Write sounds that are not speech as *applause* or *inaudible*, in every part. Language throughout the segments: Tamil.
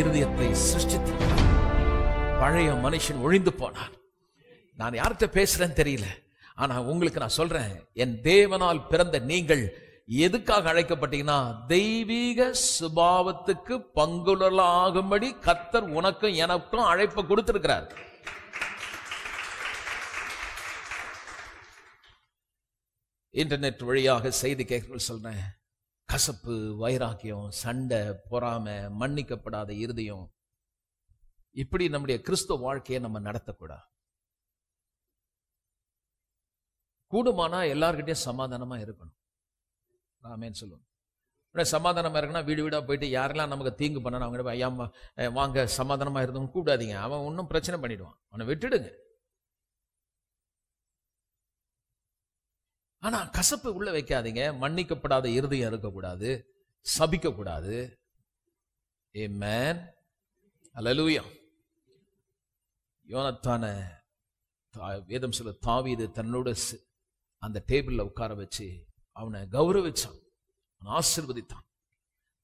இருதயத்தை சிருஷ்டித்து பழைய மனுஷன் ஒழிந்து போனான் நான் யார்கிட்ட பேசுறேன்னு தெரியல ஆனா உங்களுக்கு நான் சொல்றேன் என் தேவனால் பிறந்த நீங்கள் எதுக்காக அழைக்கப்பட்டீங்கன்னா தெய்வீக சுபாவத்துக்கு பங்குலாகும்படி கத்தர் உனக்கும் எனக்கும் அழைப்பை கொடுத்திருக்கிறார் இன்டர்நெட் வழியாக செய்தி கேட்க சொல்றேன் கசப்பு வைராக்கியம் சண்டை பொறாமை மன்னிக்கப்படாத இருதயம் இப்படி நம்முடைய கிறிஸ்துவ வாழ்க்கையை நம்ம நடத்தக்கூடாது கூடுமானா எல்லார்கிட்டயும் சமாதானமா இருக்கணும் ஆமேன்னு சொல்லுவோம் சமாதானமாக இருக்குன்னா வீடு வீடாக போயிட்டு யாரெல்லாம் நமக்கு தீங்கு பண்ணணும் அவங்க ஐயா வாங்க சமாதானமாக இருந்தவங்க கூப்பிடாதீங்க அவன் ஒன்றும் பிரச்சனை பண்ணிடுவான் அவனை விட்டுடுங்க ஆனா கசப்பு உள்ள வைக்காதீங்க மன்னிக்கப்படாத இருதயம் இருக்கக்கூடாது சபிக்க கூடாது ஏ மேன் அலலூயம் யோனத்தான வேதம் சில தாவிது தன்னோட அந்த டேபிளில் உட்கார வச்சு அவனை கௌரவிச்சான் அவன் ஆசிர்வதித்தான்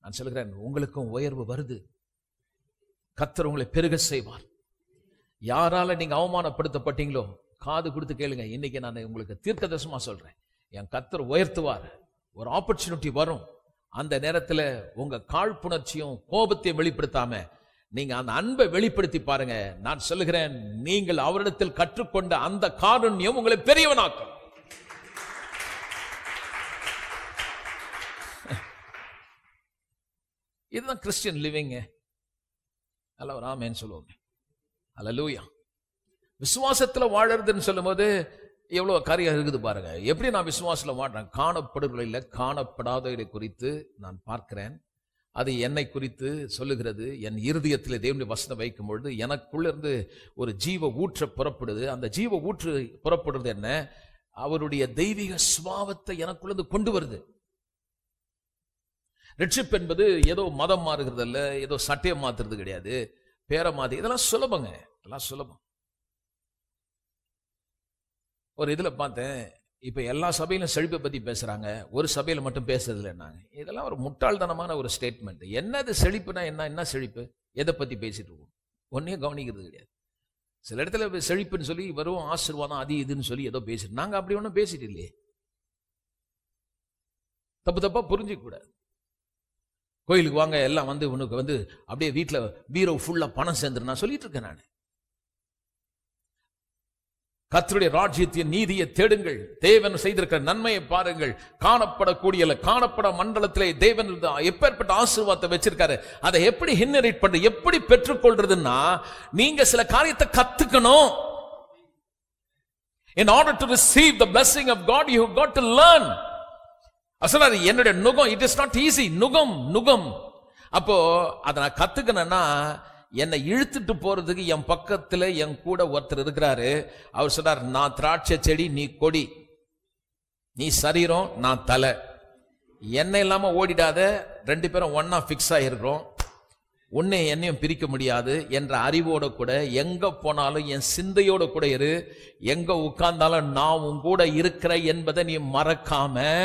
நான் சொல்கிறேன் உங்களுக்கும் உயர்வு வருது கத்தர் உங்களை பெருக செய்வார் யாரால நீங்க அவமானப்படுத்தப்பட்டீங்களோ காது கொடுத்து கேளுங்க இன்னைக்கு நான் உங்களுக்கு தீர்க்க தசமா சொல்றேன் என் கத்தர் உயர்த்துவார் ஒரு ஆப்பர்ச்சுனிட்டி வரும் அந்த நேரத்தில் உங்கள் காழ்ப்புணர்ச்சியும் கோபத்தையும் வெளிப்படுத்தாம நீங்கள் அந்த அன்பை வெளிப்படுத்தி பாருங்க நான் சொல்லுகிறேன் நீங்கள் அவரிடத்தில் கற்றுக்கொண்ட அந்த காருண்யம் உங்களை பெரியவனாக்கும் இதுதான் கிறிஸ்டியன் லிவிங்க அல்ல ராமேன்னு சொல்லுவாங்க அல்ல லூயா விசுவாசத்தில் வாழறதுன்னு சொல்லும்போது எவ்வளோ காரியம் இருக்குது பாருங்க எப்படி நான் விசுவாசில் மாட்டேன் காணப்படுவதில்லை காணப்படாதவர்களை குறித்து நான் பார்க்கிறேன் அது என்னை குறித்து சொல்லுகிறது என் இருதயத்தில் தேவனி வசனம் வைக்கும் பொழுது எனக்குள்ளேருந்து ஒரு ஜீவ ஊற்ற புறப்படுது அந்த ஜீவ ஊற்று புறப்படுறது என்ன அவருடைய தெய்வீக சுபாவத்தை எனக்குள்ளது கொண்டு வருது ரிட்சிப் என்பது ஏதோ மதம் மாறுகிறது ஏதோ சட்டையம் மாத்துறது கிடையாது பேரை மாத்து இதெல்லாம் சுலபங்க இதெல்லாம் சுலபம் ஒரு இதில் பார்த்தேன் இப்போ எல்லா சபையிலும் செழிப்பை பற்றி பேசுகிறாங்க ஒரு சபையில் மட்டும் பேசுறது நாங்கள் இதெல்லாம் ஒரு முட்டாள்தனமான ஒரு ஸ்டேட்மெண்ட் என்னது செழிப்புனா என்ன என்ன செழிப்பு எதை பற்றி பேசிட்டு இருக்கும் ஒன்றையும் கவனிக்கிறது கிடையாது சில இடத்துல செழிப்புன்னு சொல்லி வரும் ஆசீர்வாதம் அது இதுன்னு சொல்லி ஏதோ பேசிட்டு நாங்கள் அப்படி ஒன்றும் பேசிட்டு இல்லையே தப்பு தப்பாக புரிஞ்சிக்கூடாது கோயிலுக்கு வாங்க எல்லாம் வந்து உனக்கு வந்து அப்படியே வீட்டில் பீரோ ஃபுல்லாக பணம் சேர்ந்துருன்னா சொல்லிட்டு இருக்கேன் நான் கத்தருடைய ராஜ்யத்திய நீதியை தேடுங்கள் தேவன் செய்திருக்கிற நன்மையை பாருங்கள் காணப்படக்கூடிய காணப்பட மண்டலத்திலே தேவன் எப்பேற்பட்ட ஆசீர்வாதத்தை வச்சிருக்காரு அதை எப்படி ஹின்னரேட் பண்ற எப்படி பெற்றுக்கொள்றதுன்னா நீங்க சில காரியத்தை கத்துக்கணும் order order to receive the of of God you got to learn சொன்னாரு என்னுடைய நுகம் இட் இஸ் நாட் ஈஸி நுகம் நுகம் அப்போ அதை நான் கத்துக்கணும்னா என்னை இழுத்துட்டு போறதுக்கு என் பக்கத்தில் என் கூட ஒருத்தர் இருக்கிறாரு அவர் சொன்னார் நான் திராட்சை செடி நீ கொடி நீ சரீரம் நான் தலை என்ன இல்லாமல் ஓடிடாத ரெண்டு பேரும் ஒன்னா ஃபிக்ஸ் ஆகிருக்கிறோம் உன்னை என்னையும் பிரிக்க முடியாது என்ற அறிவோட கூட எங்கே போனாலும் என் சிந்தையோட கூட இரு எங்கே உட்கார்ந்தாலும் நான் உன் கூட இருக்கிற என்பதை நீ மறக்காமல்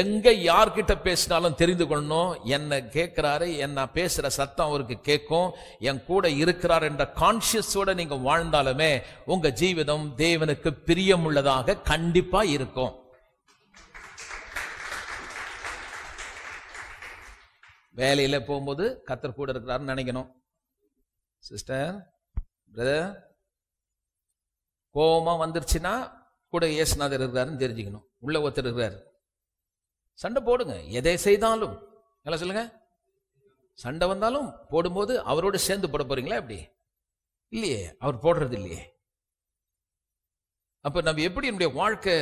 எங்க யார்கிட்ட பேசினாலும் தெரிந்து கொள்ளணும் என்ன கேட்கிறாரு என்ன பேசுற சத்தம் அவருக்கு கேட்கும் என் கூட இருக்கிறார் என்ற கான்சியஸோட நீங்க வாழ்ந்தாலுமே உங்க ஜீவிதம் தேவனுக்கு பிரியமுள்ளதாக கண்டிப்பா இருக்கும் வேலையில போகும்போது கத்தர் கூட இருக்கிறாருன்னு நினைக்கணும் சிஸ்டர் பிரதர் கோபமா வந்துருச்சுன்னா கூட இயேசுநாதர் இருக்கிறாருன்னு தெரிஞ்சுக்கணும் உள்ள ஒருத்தர் இருக்கிறாரு சண்டை போடுங்க எதை செய்தாலும் நல்லா சொல்லுங்க சண்டை வந்தாலும் போடும்போது அவரோடு சேர்ந்து போட போறீங்களா எப்படி இல்லையே அவர் போடுறது இல்லையே அப்ப நம்ம எப்படி நம்முடைய வாழ்க்கை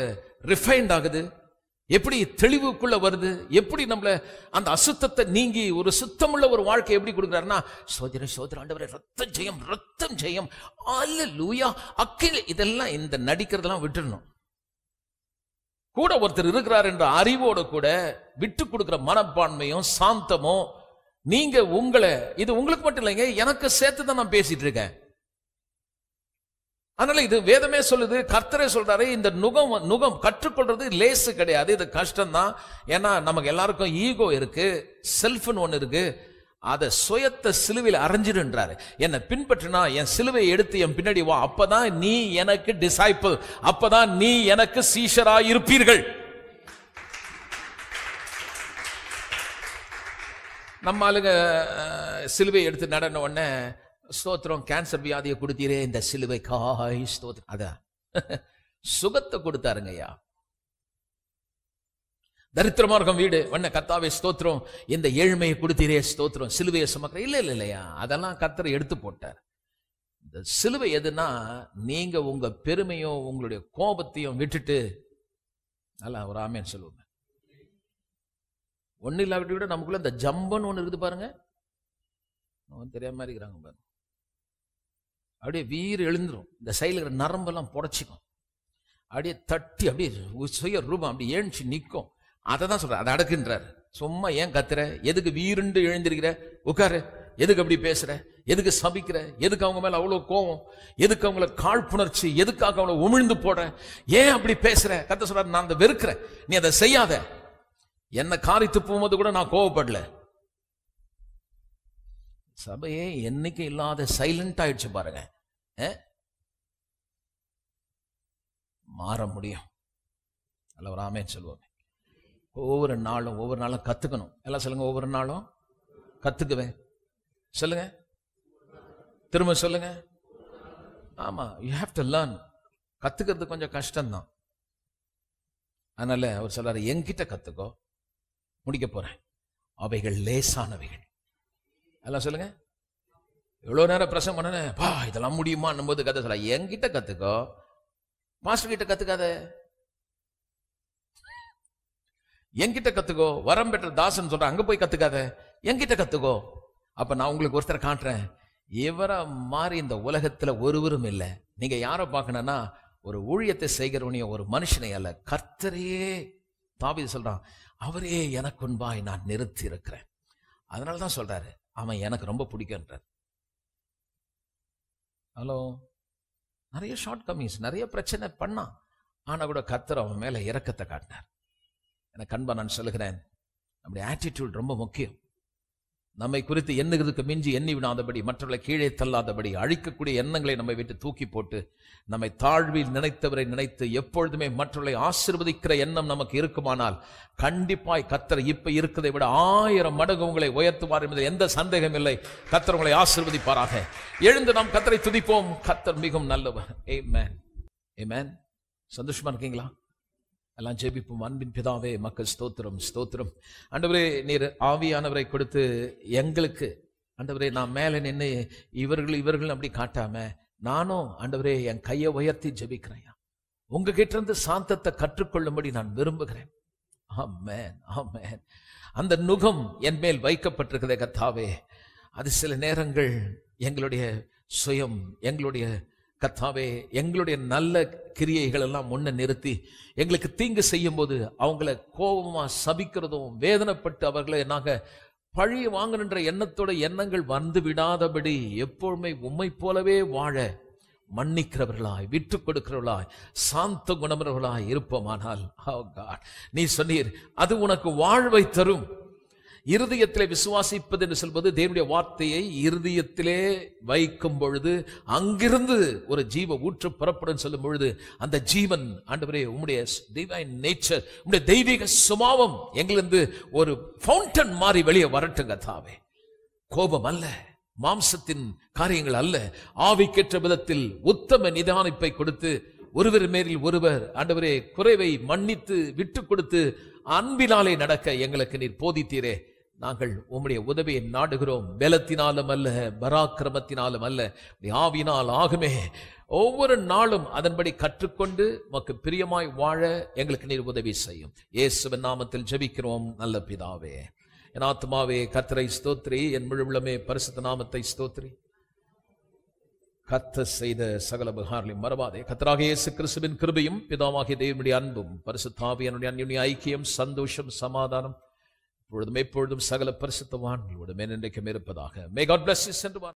ரிஃபைன்ட் ஆகுது எப்படி தெளிவுக்குள்ள வருது எப்படி நம்மள அந்த அசுத்தத்தை நீங்கி ஒரு சுத்தமுள்ள ஒரு வாழ்க்கை எப்படி கொடுக்குறாருன்னா சோதர சோதர ஆண்டவரை ரத்தம் ஜெயம் ரத்தம் ஜெயம் அல்ல லூயா அக்கில் இதெல்லாம் இந்த நடிக்கிறதெல்லாம் விட்டுடணும் கூட ஒருத்தர் இருக்கிறார் என்ற அறிவோடு கூட விட்டு கொடுக்குற மனப்பான்மையும் சாந்தமும் நீங்க உங்களை இது உங்களுக்கு மட்டும் இல்லைங்க எனக்கு சேர்த்து தான் நான் பேசிட்டு இருக்கேன் அதனால இது வேதமே சொல்லுது கர்த்தரே சொல்றாரு இந்த நுகம் நுகம் கற்றுக்கொள்றது லேசு கிடையாது இது கஷ்டம் தான் ஏன்னா நமக்கு எல்லாருக்கும் ஈகோ இருக்கு செல்ஃபுன்னு ஒன்று இருக்கு அதை சுயத்தை சிலுவையில் அரைஞ்சிடுன்றாரு என்னை பின்பற்றினா என் சிலுவையை எடுத்து என் பின்னாடி வா அப்பதான் நீ எனக்கு டிசைப்பிள் அப்பதான் நீ எனக்கு சீஷரா இருப்பீர்கள் நம்ம ஆளுங்க சிலுவை எடுத்து நடன உடனே ஸ்தோத்திரம் கேன்சர் வியாதியை கொடுத்தீரே இந்த சிலுவை காய் ஸ்தோத் அதான் *laughs* சுகத்தை கொடுத்தாருங்கய்யா தரித்திரமா இருக்கும் வீடு வண்ண கத்தாவே ஸ்தோத்திரம் இந்த ஏழ்மையை கொடுத்தீரே ஸ்தோத்திரம் சிலுவையை சுமக்கிற இல்லை இல்லை இல்லையா அதெல்லாம் கத்தரை எடுத்து போட்டார் இந்த சிலுவை எதுனா நீங்க உங்க பெருமையும் உங்களுடைய கோபத்தையும் விட்டுட்டு நல்லா ஒரு ஆமேன்னு சொல்லுவோங்க ஒன்றும் இல்லாவிட்டு விட நமக்குள்ள இந்த ஜம்பன்னு ஒன்று இருக்குது பாருங்க அவன் தெரியாம இருக்கிறாங்க பாருங்க அப்படியே வீர் எழுந்துரும் இந்த சைல இருக்கிற நரம்பெல்லாம் புடச்சிக்கும் அப்படியே தட்டி அப்படியே சுய ரூபம் அப்படி ஏழுச்சு நிற்கும் அதை தான் சொல்கிற அதை அடக்குன்றார் சும்மா ஏன் கத்துற எதுக்கு வீருண்டு எழுந்திருக்கிற உட்காரு எதுக்கு அப்படி பேசுற எதுக்கு சபிக்கிற எதுக்கு அவங்க மேல அவ்வளோ கோவம் எதுக்கு அவங்கள காழ்ப்புணர்ச்சி எதுக்காக அவங்கள உமிழ்ந்து போடுற ஏன் அப்படி பேசுற கத்த சொல்றாரு நான் அதை வெறுக்கிறேன் நீ அதை செய்யாத என்னை காரித்து போகும்போது கூட நான் கோவப்படல சபையே என்னைக்கு இல்லாத சைலண்ட் ஆயிடுச்சு பாருங்க மாற முடியும் அல்லவராமே சொல்லுவாங்க ஒவ்வொரு நாளும் ஒவ்வொரு நாளும் கற்றுக்கணும் எல்லாம் சொல்லுங்கள் ஒவ்வொரு நாளும் கற்றுக்குவேன் சொல்லுங்க திரும்ப சொல்லுங்கள் ஆமாம் யூ ஹாவ் டு லேர்ன் கற்றுக்கிறது கொஞ்சம் கஷ்டம்தான் அதனால் அவர் சொல்கிறார் என்கிட்ட கற்றுக்கோ முடிக்க போகிறேன் அவைகள் லேசானவைகள் எல்லாம் சொல்லுங்க எவ்வளோ நேரம் பிரசம் பண்ணனே பா இதெல்லாம் முடியுமா போது கதை சொல்ல என்கிட்ட கற்றுக்கோ மாஸ்டர் கிட்ட கற்றுக்காத என்கிட்ட கத்துக்கோ வரம் பெற்ற தாசன் சொல்ற அங்க போய் கத்துக்காத என்கிட்ட கத்துக்கோ அப்ப நான் உங்களுக்கு ஒருத்தரை காட்டுறேன் இவரை மாறி இந்த உலகத்துல ஒருவரும் இல்லை நீங்க யாரை பார்க்கணும்னா ஒரு ஊழியத்தை செய்கிறவனையும் ஒரு மனுஷனை அல்ல கர்த்தரையே தாவி சொல்றான் அவரே எனக்கு உண்பாய் நான் நிறுத்தி இருக்கிறேன் அதனால தான் சொல்றாரு அவன் எனக்கு ரொம்ப பிடிக்கன்றார் ஹலோ நிறைய ஷார்ட் கம்மிங்ஸ் நிறைய பிரச்சனை பண்ணான் ஆனால் கூட கத்தர் அவன் மேலே இறக்கத்தை காட்டினார் எனக்கு அன்பா நான் சொல்லுகிறேன் நம்முடைய ஆட்டிடியூட் ரொம்ப முக்கியம் நம்மை குறித்து எண்ணுகிறதுக்கு மிஞ்சி எண்ணி விடாதபடி மற்றவர்களை கீழே தள்ளாதபடி அழிக்கக்கூடிய எண்ணங்களை நம்மை விட்டு தூக்கி போட்டு நம்மை தாழ்வில் நினைத்தவரை நினைத்து எப்பொழுதுமே மற்றவர்களை ஆசிர்வதிக்கிற எண்ணம் நமக்கு இருக்குமானால் கண்டிப்பாய் கத்தர் இப்ப இருக்கிறதை விட ஆயிரம் மடங்கு உங்களை உயர்த்துவார் என்பதில் எந்த சந்தேகம் இல்லை கத்தர் உங்களை ஆசிர்வதிப்பாராக எழுந்து நாம் கத்தரை துதிப்போம் கத்தர் மிகவும் நல்லவர் ஏ மேன் ஏ மேன் சந்தோஷமா இருக்கீங்களா எல்லாம் ஜெபிப்போம் அன்பின் பிதாவே மக்கள் ஸ்தோத்திரம் ஸ்தோத்திரம் ஆண்டவரே நீர் ஆவியானவரை கொடுத்து எங்களுக்கு ஆண்டவரே நான் மேலே நின்று இவர்கள் இவர்கள் அப்படி காட்டாம நானும் ஆண்டவரே என் கையை உயர்த்தி ஜெபிக்கிறேன் உங்ககிட்ட இருந்து சாந்தத்தை கற்றுக்கொள்ளும்படி நான் விரும்புகிறேன் ஆமேன் ஆமேன் அந்த நுகம் என் மேல் வைக்கப்பட்டிருக்கிறதே கத்தாவே அது சில நேரங்கள் எங்களுடைய சுயம் எங்களுடைய கத்தாவே எங்களுடைய நல்ல கிரியைகள் எல்லாம் முன்ன நிறுத்தி எங்களுக்கு தீங்கு செய்யும் போது அவங்கள கோபமாக சபிக்கிறதும் வேதனைப்பட்டு அவர்களை நாங்கள் பழி வாங்கணுன்ற எண்ணத்தோட எண்ணங்கள் வந்து விடாதபடி எப்பொழுமே உம்மை போலவே வாழ மன்னிக்கிறவர்களாய் விட்டு கொடுக்கிறவர்களாய் சாந்த குணமர்களாய் இருப்போமானால் நீ சொன்னீர் அது உனக்கு வாழ்வை தரும் இருதயத்திலே விசுவாசிப்பது என்று சொல்வது தேவனுடைய வார்த்தையை இருதயத்திலே வைக்கும் பொழுது அங்கிருந்து ஒரு ஜீவ ஊற்று புறப்படும் சொல்லும் பொழுது அந்த ஜீவன் ஆண்டவரே உம்முடைய டிவைன் நேச்சர் உம்முடைய தெய்வீக சுபாவம் எங்கிலிருந்து ஒரு ஃபவுண்டன் மாறி வெளியே வரட்டுங்க தாவே கோபம் அல்ல மாம்சத்தின் காரியங்கள் அல்ல ஆவிக்கேற்ற விதத்தில் உத்தம நிதானிப்பை கொடுத்து ஒருவர் மேலில் ஒருவர் ஆண்டவரே குறைவை மன்னித்து விட்டு கொடுத்து அன்பினாலே நடக்க எங்களுக்கு நீர் போதித்தீரே நாங்கள் உம்முடைய உதவியை நாடுகிறோம் பலத்தினாலும் அல்ல பராக்கிரமத்தினாலும் அல்ல ஆவினால் ஆகுமே ஒவ்வொரு நாளும் அதன்படி கற்றுக்கொண்டு உமக்கு பிரியமாய் வாழ எங்களுக்கு நீர் உதவி செய்யும் இயேசுவின் நாமத்தில் ஜபிக்கிறோம் நல்ல பிதாவே என் ஆத்மாவே கத்தரை ஸ்தோத்ரி என் முழுவலமே பரிசுத்த நாமத்தை ஸ்தோத்ரி கத்த செய்த சகல புகார்களையும் மறவாதே கத்தராக இயேசு கிறிஸ்துவின் கிருபையும் பிதாவாகிய தேவனுடைய அன்பும் பரிசுத்தாவியனுடைய அந்யுடைய ஐக்கியம் சந்தோஷம் சமாதானம் இப்பொழுதும் எப்பொழுதும் சகல பரிசுத்தவான்களோடு மேன் என்றைக்கும் இருப்பதாக மே காட் பிளஸ் என்று